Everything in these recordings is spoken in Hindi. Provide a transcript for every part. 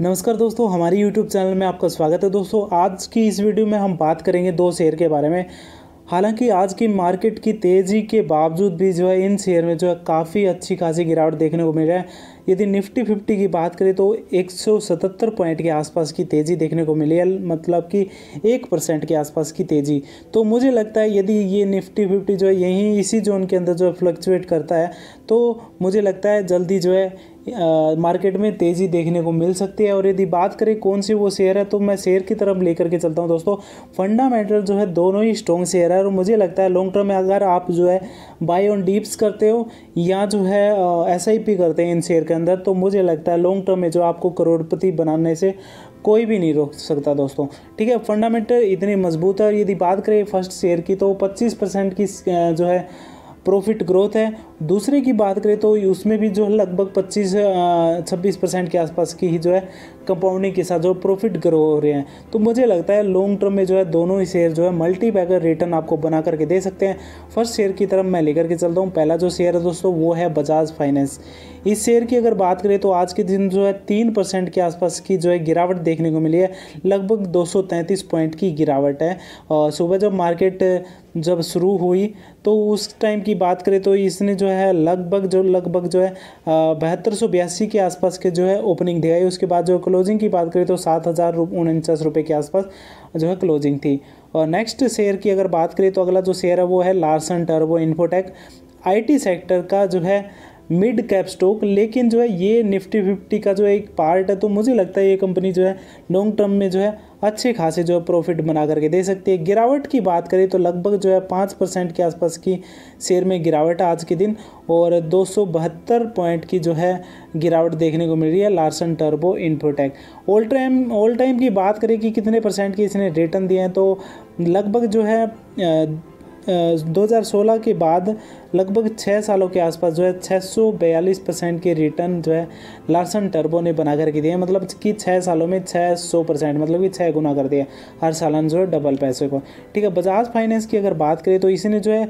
नमस्कार दोस्तों हमारे YouTube चैनल में आपका स्वागत है दोस्तों आज की इस वीडियो में हम बात करेंगे दो शेयर के बारे में हालांकि आज की मार्केट की तेज़ी के बावजूद भी जो है इन शेयर में जो है काफ़ी अच्छी खासी गिरावट देखने को मिल रहा है यदि निफ्टी फिफ्टी की बात करें तो 177 पॉइंट के आसपास की तेज़ी देखने को मिली है मतलब कि एक परसेंट के आसपास की तेज़ी तो मुझे लगता है यदि ये निफ्टी फिफ्टी जो है यहीं इसी जोन के अंदर जो है फ्लक्चुएट करता है तो मुझे लगता है जल्दी जो है मार्केट में तेज़ी देखने को मिल सकती है और यदि बात करें कौन सी वो शेयर है तो मैं शेयर की तरफ लेकर के चलता हूँ दोस्तों फंडामेंटल जो है दोनों ही स्ट्रॉन्ग शेयर है और मुझे लगता है लॉन्ग टर्म में अगर आप जो है बाई ऑन डीप्स करते हो या जो है एस आई पी करते हैं इन शेयर के अंदर तो मुझे लगता है लॉन्ग टर्म में जो आपको करोड़पति बनाने से कोई भी नहीं रोक सकता दोस्तों ठीक है फंडामेंटल इतने मजबूत है और यदि बात करें फर्स्ट शेयर की तो 25 परसेंट की जो है प्रॉफिट ग्रोथ है दूसरे की बात करें तो उसमें भी जो है लगभग 25 26 परसेंट के आसपास की ही जो है कंपाउंडिंग के साथ जो प्रॉफिट ग्रो हो रहे हैं तो मुझे लगता है लॉन्ग टर्म में जो है दोनों ही शेयर जो है मल्टी बैगर रिटर्न आपको बना करके दे सकते हैं फर्स्ट शेयर की तरफ मैं लेकर के चलता हूँ पहला जो शेयर है दोस्तों वो है बजाज फाइनेंस इस शेयर की अगर बात करें तो आज के दिन जो है तीन परसेंट के आसपास की जो है गिरावट देखने को मिली है लगभग दो पॉइंट की गिरावट है सुबह जब मार्केट जब शुरू हुई तो उस टाइम की बात करें तो इसने जो है लगभग जो लगभग जो है बहत्तर सौ बयासी के आसपास के जो है ओपनिंग दी उसके बाद जो क्लोजिंग की बात करें तो सात हज़ार उनचास रुपये के आसपास जो है क्लोजिंग थी और नेक्स्ट शेयर की अगर बात करें तो अगला जो शेयर है वो है लार्सन टर्बो इन्फोटेक आईटी सेक्टर का जो है मिड कैप स्टॉक लेकिन जो है ये निफ्टी फिफ्टी का जो है एक पार्ट है तो मुझे लगता है ये कंपनी जो है लॉन्ग टर्म में जो है अच्छे खासे जो है प्रॉफिट बना करके दे सकती है गिरावट की बात करें तो लगभग जो है पाँच परसेंट के आसपास की शेयर में गिरावट आज के दिन और दो पॉइंट की जो है गिरावट देखने को मिल रही है लार्सन टर्बो Infotech all time all time की बात करें कि कितने परसेंट की इसने रिटर्न दिए हैं तो लगभग जो है 2016 के बाद लगभग छः सालों के आसपास जो है छः सौ बयालीस परसेंट के रिटर्न जो है लार्सन टर्बो ने बना करके दिए मतलब कि छः सालों में छः सौ परसेंट मतलब कि छः गुना कर दिया हर सालन जो है डबल पैसे को ठीक है बजाज फाइनेंस की अगर बात करें तो इसी ने जो है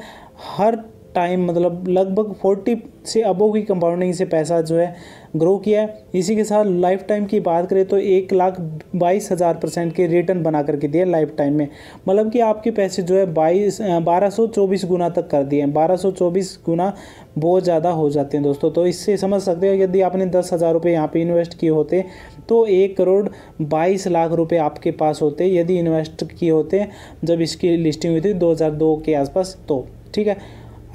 हर टाइम मतलब लगभग फोर्टी से अबो की कंपाउंडिंग से पैसा जो है ग्रो किया है इसी के साथ लाइफ टाइम की बात करें तो एक लाख बाईस हज़ार परसेंट के रिटर्न बना करके दिए लाइफ टाइम में मतलब कि आपके पैसे जो है बाईस बारह सौ चौबीस गुना तक कर दिए हैं बारह सौ चौबीस गुना बहुत ज़्यादा हो जाते हैं दोस्तों तो इससे समझ सकते हो यदि आपने दस हज़ार रुपये यहाँ पर इन्वेस्ट किए होते तो एक करोड़ बाईस लाख रुपये आपके पास होते यदि इन्वेस्ट किए होते जब इसकी लिस्टिंग हुई थी दो के आसपास तो ठीक है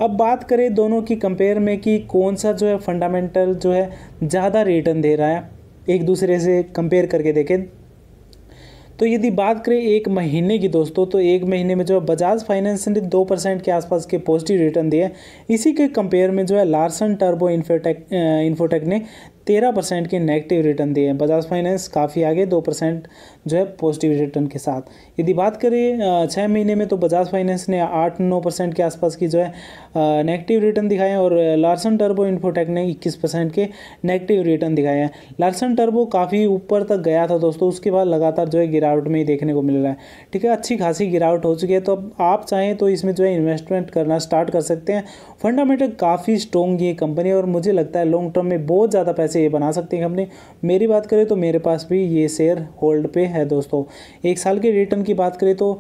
अब बात करें दोनों की कंपेयर में कि कौन सा जो है फंडामेंटल जो है ज़्यादा रिटर्न दे रहा है एक दूसरे से कंपेयर करके देखें तो यदि बात करें एक महीने की दोस्तों तो एक महीने में जो है बजाज फाइनेंस ने दो परसेंट के आसपास के पॉजिटिव रिटर्न दिए इसी के कंपेयर में जो है लार्सन टर्बो इन्फोटेक इन्फोटेक ने तेरह परसेंट के नेगेटिव रिटर्न दिए हैं बजाज फाइनेंस काफ़ी आगे दो परसेंट जो है पॉजिटिव रिटर्न के साथ यदि बात करें छः महीने में तो बजाज फाइनेंस ने आठ नौ परसेंट के आसपास की जो है नेगेटिव रिटर्न दिखाए हैं और लार्सन टर्बो इन्फोटेक ने इक्कीस परसेंट के नेगेटिव रिटर्न दिखाए हैं लार्सन टर्बो काफ़ी ऊपर तक गया था दोस्तों उसके बाद लगातार जो है गिरावट में ही देखने को मिल रहा है ठीक है अच्छी खासी गिरावट हो चुकी है तो अब आप चाहें तो इसमें जो है इन्वेस्टमेंट करना स्टार्ट कर सकते हैं फंडामेंटल काफ़ी स्ट्रॉन्ग ये कंपनी और मुझे लगता है लॉन्ग टर्म में बहुत ज़्यादा पैसे से ये बना सकते हैं हमने मेरी बात करें तो मेरे पास भी ये शेयर होल्ड पे है दोस्तों एक साल के रिटर्न की बात करें तो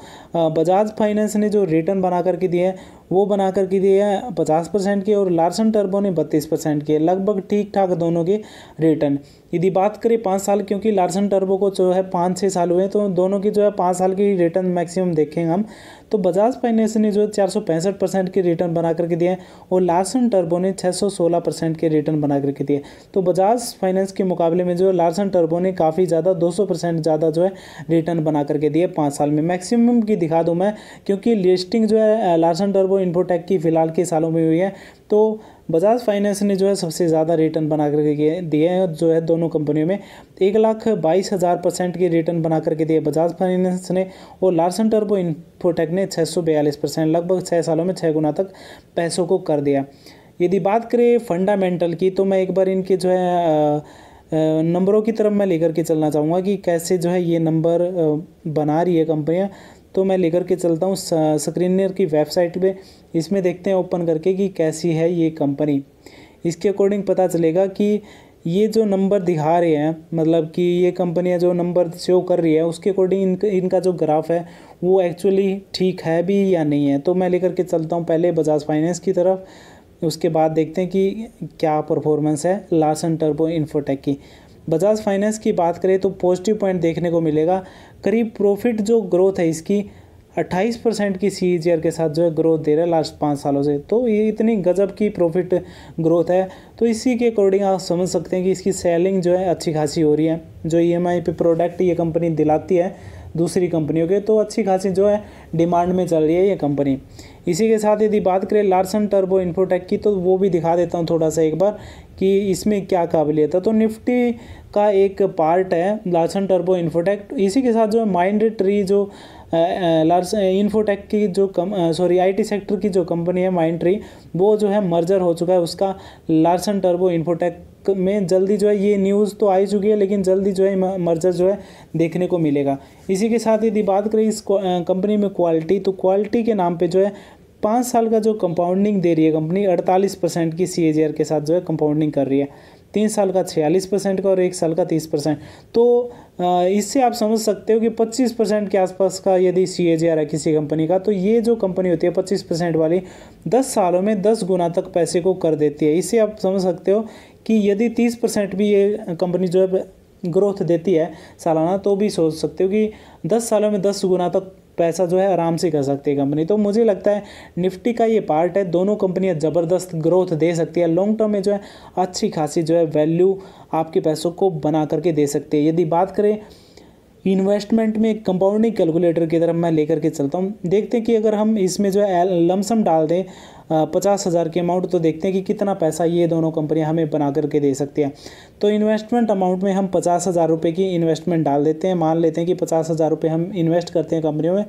बजाज फाइनेंस ने जो रिटर्न बना करके दिए हैं वो बना करके दिए हैं है पचास परसेंट के और लार्सन टर्बो ने बत्तीस परसेंट के लगभग ठीक ठाक दोनों के रिटर्न यदि बात करें पाँच साल क्योंकि लार्सन टर्बो को जो है पाँच छः साल हुए तो दोनों की जो है पाँच साल की रिटर्न मैक्सिमम देखेंगे हम तो बजाज फाइनेंस ने जो है चार सौ पैंसठ परसेंट के रिटर्न बना करके दिए हैं और लार्सन टर्बो ने छः सौ सोलह परसेंट के रिटर्न बना करके दिए तो बजाज फाइनेंस के मुकाबले में जो है लार्सन टर्बो ने काफ़ी ज़्यादा दो सौ परसेंट ज़्यादा जो है रिटर्न बना करके दिए पाँच साल में मैक्सिमम की दिखा दूँ मैं क्योंकि लिस्टिंग जो है लार्सन टर्बो इन्फोटेक की फ़िलहाल के सालों में हुई है तो बजाज फाइनेंस ने जो है सबसे ज़्यादा रिटर्न बना करके दिए हैं जो है दोनों कंपनियों में एक लाख बाईस हज़ार परसेंट के रिटर्न बना करके दिए बजाज फाइनेंस ने और लार्सन टर्बो इन्फोटेक ने छः सौ बयालीस परसेंट लगभग छः सालों में छः गुना तक पैसों को कर दिया यदि बात करें फंडामेंटल की तो मैं एक बार इनके जो है नंबरों की तरफ मैं लेकर के चलना चाहूँगा कि कैसे जो है ये नंबर बना रही है कंपनियाँ तो मैं लेकर के चलता हूँ स्क्रीनर की वेबसाइट पे इसमें देखते हैं ओपन करके कि कैसी है ये कंपनी इसके अकॉर्डिंग पता चलेगा कि ये जो नंबर दिखा रहे हैं मतलब कि ये कंपनियाँ जो नंबर शो कर रही है उसके अकॉर्डिंग इनका इनका जो ग्राफ है वो एक्चुअली ठीक है भी या नहीं है तो मैं लेकर के चलता हूँ पहले बजाज फाइनेंस की तरफ उसके बाद देखते हैं कि क्या परफॉर्मेंस है लार्सन टर्बो इन्फोटेक की बजाज फाइनेंस की बात करें तो पॉजिटिव पॉइंट देखने को मिलेगा करीब प्रॉफिट जो ग्रोथ है इसकी 28 परसेंट की सी e के साथ जो है ग्रोथ दे रहा है लास्ट पाँच सालों से तो ये इतनी गजब की प्रॉफिट ग्रोथ है तो इसी के अकॉर्डिंग आप समझ सकते हैं कि इसकी सेलिंग जो है अच्छी खासी हो रही है जो ई e एम पे प्रोडक्ट ये कंपनी दिलाती है दूसरी कंपनियों के तो अच्छी खासी जो है डिमांड में चल रही है ये कंपनी इसी के साथ यदि बात करें लार्सन टर्बो इन्फोटेक की तो वो भी दिखा देता हूँ थोड़ा सा एक बार कि इसमें क्या काबिलियत है तो निफ्टी का एक पार्ट है लार्सन टर्बो इन्फोटेक इसी के साथ जो माइंड ट्री जो लार्स इन्फोटेक की जो कम सॉरी आईटी सेक्टर की जो कंपनी है माइंड ट्री वो जो है मर्जर हो चुका है उसका लार्सन टर्बो इन्फोटेक तो में जल्दी जो है ये न्यूज़ तो आ ही चुकी है लेकिन जल्दी जो है मर्जर जो है देखने को मिलेगा इसी के साथ यदि बात करें इस कंपनी में क्वालिटी तो क्वालिटी के नाम पे जो है पाँच साल का जो कंपाउंडिंग दे रही है कंपनी अड़तालीस परसेंट की सी के साथ जो है कंपाउंडिंग कर रही है तीन साल का छियालीस परसेंट का और एक साल का तीस परसेंट तो इससे आप समझ सकते हो कि पच्चीस परसेंट के आसपास का यदि सी ए जी आर है किसी कंपनी का तो ये जो कंपनी होती है पच्चीस परसेंट वाली दस सालों में दस गुना तक पैसे को कर देती है इससे आप समझ सकते हो कि यदि तीस परसेंट भी ये कंपनी जो है ग्रोथ देती है सालाना तो भी सोच सकते हो कि दस सालों में दस गुना तक पैसा जो है आराम से कर सकती है कंपनी तो मुझे लगता है निफ्टी का ये पार्ट है दोनों कंपनियां ज़बरदस्त ग्रोथ दे सकती है लॉन्ग टर्म में जो है अच्छी खासी जो है वैल्यू आपके पैसों को बना करके दे सकती है यदि बात करें इन्वेस्टमेंट में कंपाउंडिंग कैलकुलेटर की तरफ मैं लेकर के चलता हूँ देखते हैं कि अगर हम इसमें जो है लमसम डाल दें पचास हज़ार के अमाउंट तो देखते हैं कि कितना पैसा ये दोनों कंपनियाँ हमें बना करके दे सकती हैं तो इन्वेस्टमेंट अमाउंट में हम पचास हज़ार रुपये की इन्वेस्टमेंट डाल देते हैं मान लेते हैं कि पचास हज़ार रुपये हम इन्वेस्ट करते हैं कंपनियों में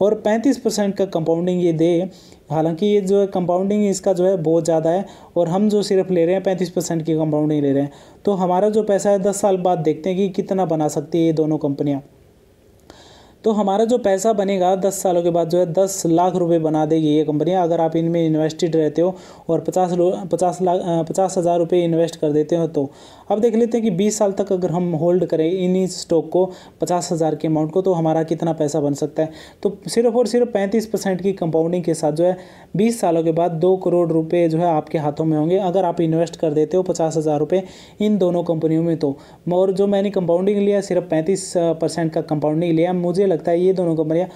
और 35 परसेंट का कंपाउंडिंग ये दे हालांकि ये जो है कंपाउंडिंग इसका जो है बहुत ज़्यादा है और हम जो सिर्फ ले रहे हैं पैंतीस परसेंट की कंपाउंडिंग ले रहे हैं तो हमारा जो पैसा है दस साल बाद देखते हैं कि कितना बना सकती है ये दोनों कंपनियाँ तो हमारा जो पैसा बनेगा दस सालों के बाद जो है दस लाख रुपए बना देगी ये कंपनियाँ अगर आप इनमें इन्वेस्टेड रहते हो और पचास पचास लाख पचास हज़ार रुपये इन्वेस्ट कर देते हो तो अब देख लेते हैं कि बीस साल तक अगर हम होल्ड करें इन्हीं स्टॉक को पचास हज़ार के अमाउंट को तो हमारा कितना पैसा बन सकता है तो सिर्फ और सिर्फ पैंतीस परसेंट की कंपाउंडिंग के साथ जो है बीस सालों के बाद दो करोड़ रुपये जो है आपके हाथों में होंगे अगर आप इन्वेस्ट कर देते हो पचास हज़ार रुपये इन दोनों कंपनियों में तो और जो मैंने कंपाउंडिंग लिया सिर्फ पैंतीस परसेंट का कंपाउंडिंग लिया मुझे लगता है ये दोनों कंपनियाँ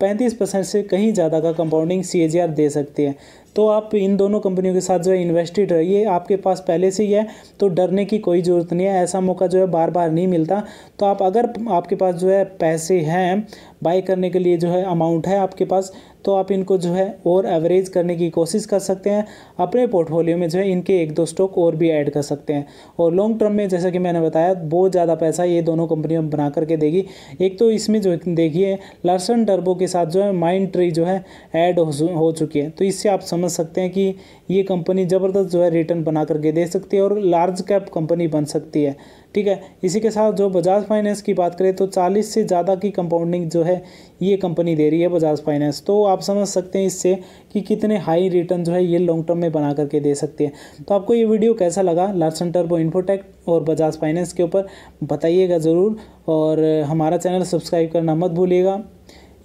पैंतीस परसेंट से कहीं ज़्यादा का कंपाउंडिंग सी दे सकती हैं तो आप इन दोनों कंपनियों के साथ जो है इन्वेस्टेड रहिए आपके पास पहले से ही है तो डरने की कोई ज़रूरत नहीं है ऐसा मौका जो है बार बार नहीं मिलता तो आप अगर आपके पास जो है पैसे हैं बाई करने के लिए जो है अमाउंट है आपके पास तो आप इनको जो है और एवरेज करने की कोशिश कर सकते हैं अपने पोर्टफोलियो में जो है इनके एक दो स्टॉक और भी ऐड कर सकते हैं और लॉन्ग टर्म में जैसा कि मैंने बताया बहुत ज़्यादा पैसा ये दोनों कंपनियां बना करके देगी एक तो इसमें जो देखिए लर्सन टर्बो के साथ जो है माइंड ट्री जो है ऐड हो, हो चुकी है तो इससे आप समझ समझ सकते हैं कि ये कंपनी ज़बरदस्त जो है रिटर्न बना करके दे सकती है और लार्ज कैप कंपनी बन सकती है ठीक है इसी के साथ जो बजाज फाइनेंस की बात करें तो 40 से ज़्यादा की कंपाउंडिंग जो है ये कंपनी दे रही है बजाज फाइनेंस तो आप समझ सकते हैं इससे कि कितने हाई रिटर्न जो है ये लॉन्ग टर्म में बना करके दे सकती है तो आपको ये वीडियो कैसा लगा लार्सन टर्बो इन्फोटेक और बजाज फाइनेंस के ऊपर बताइएगा ज़रूर और हमारा चैनल सब्सक्राइब करना मत भूलिएगा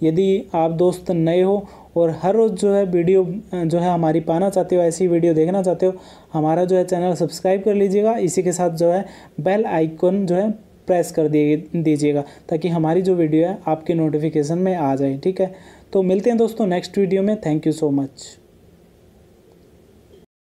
यदि आप दोस्त नए हो और हर रोज़ जो है वीडियो जो है हमारी पाना चाहते हो ऐसी वीडियो देखना चाहते हो हमारा जो है चैनल सब्सक्राइब कर लीजिएगा इसी के साथ जो है बेल आइकन जो है प्रेस कर दिए दीजिएगा ताकि हमारी जो वीडियो है आपके नोटिफिकेशन में आ जाए ठीक है तो मिलते हैं दोस्तों नेक्स्ट वीडियो में थैंक यू सो मच